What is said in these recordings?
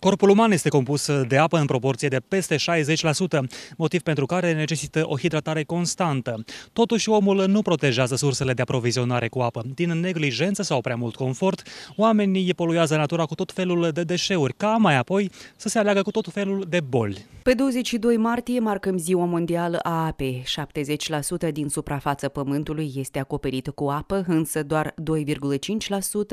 Corpul uman este compus de apă în proporție de peste 60%, motiv pentru care necesită o hidratare constantă. Totuși, omul nu protejează sursele de aprovizionare cu apă. Din neglijență sau prea mult confort, oamenii poluează natura cu tot felul de deșeuri, ca mai apoi să se aleagă cu tot felul de boli. Pe 22 martie marcăm Ziua Mondială a Apei. 70% din suprafața Pământului este acoperită cu apă, însă doar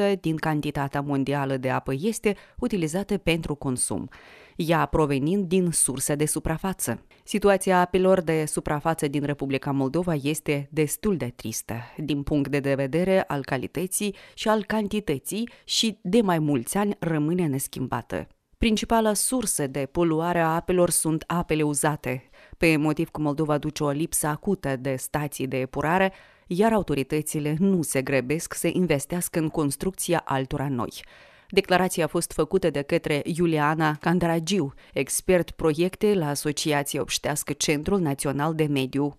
2,5% din cantitatea mondială de apă este utilizată pentru autoconsum, ea provenind din surse de suprafață. Situația apelor de suprafață din Republica Moldova este destul de tristă, din punct de vedere al calității și al cantității și de mai mulți ani rămâne neschimbată. Principala sursă de poluare a apelor sunt apele uzate, pe motiv că Moldova duce o lipsă acută de stații de epurare, iar autoritățile nu se grebesc să investească în construcția altora noi. Declarația a fost făcută de către Iuliana Candragiu, expert proiecte la Asociația Obștească Centrul Național de Mediu.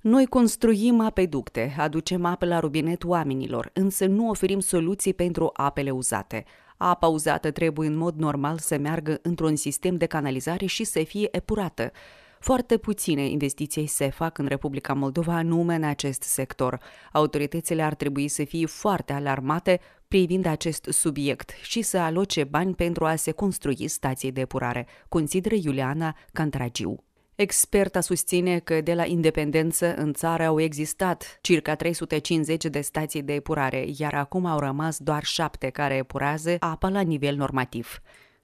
Noi construim apeducte, aducem apă la rubinet oamenilor, însă nu oferim soluții pentru apele uzate. Apa uzată trebuie în mod normal să meargă într-un sistem de canalizare și să fie epurată. Foarte puține investiții se fac în Republica Moldova anume în acest sector. Autoritățile ar trebui să fie foarte alarmate privind acest subiect și să aloce bani pentru a se construi stații de depurare, consideră Iuliana Cantragiu. Experta susține că de la independență în țară au existat circa 350 de stații de epurare, iar acum au rămas doar șapte care epurează apa la nivel normativ.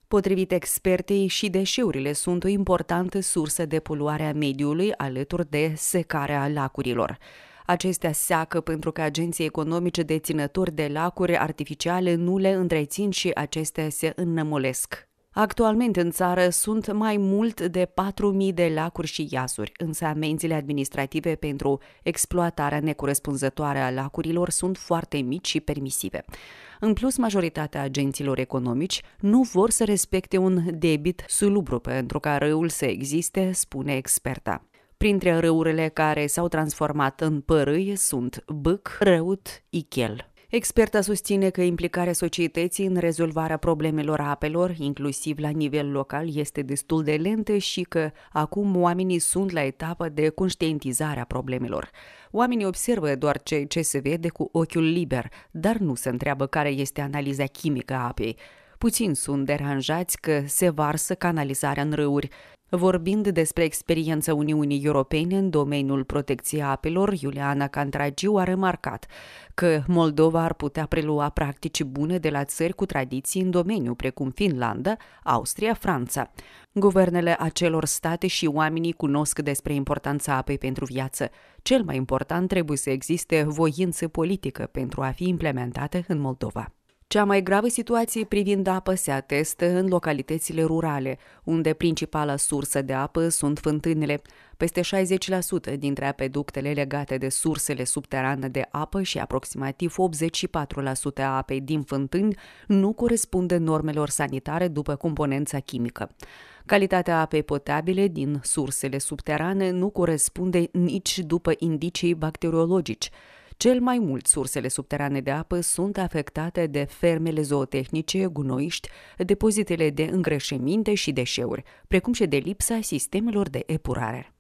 Potrivit expertei, și deșeurile sunt o importantă sursă de poluare a mediului alături de secarea lacurilor. Acestea seacă pentru că agenții economice deținători de lacuri artificiale nu le întrețin și acestea se înnămolesc. Actualmente în țară sunt mai mult de 4.000 de lacuri și iasuri, însă amenziile administrative pentru exploatarea necorespunzătoare a lacurilor sunt foarte mici și permisive. În plus, majoritatea agenților economici nu vor să respecte un debit sulubru pentru ca răul să existe, spune experta. Printre râurile care s-au transformat în părâie sunt Bâc, Răut, Ichel. Experta susține că implicarea societății în rezolvarea problemelor apelor, inclusiv la nivel local, este destul de lentă și că acum oamenii sunt la etapă de conștientizare a problemelor. Oamenii observă doar ce, ce se vede cu ochiul liber, dar nu se întreabă care este analiza chimică a apei puțin sunt deranjați că se varsă canalizarea în râuri. Vorbind despre experiența Uniunii Europene în domeniul protecției apelor, Iuliana Cantragiu a remarcat că Moldova ar putea prelua practici bune de la țări cu tradiții în domeniu, precum Finlanda, Austria, Franța. Guvernele acelor state și oamenii cunosc despre importanța apei pentru viață. Cel mai important trebuie să existe voință politică pentru a fi implementată în Moldova. Cea mai gravă situație privind apă se atestă în localitățile rurale, unde principala sursă de apă sunt fântânile. Peste 60% dintre apeductele legate de sursele subterane de apă și aproximativ 84% a apei din fântâni nu corespunde normelor sanitare după componența chimică. Calitatea apei potabile din sursele subterane nu corespunde nici după indicii bacteriologici. Cel mai mult sursele subterane de apă sunt afectate de fermele zootehnice, gunoiști, depozitele de îngrășăminte și deșeuri, precum și de lipsa sistemelor de epurare.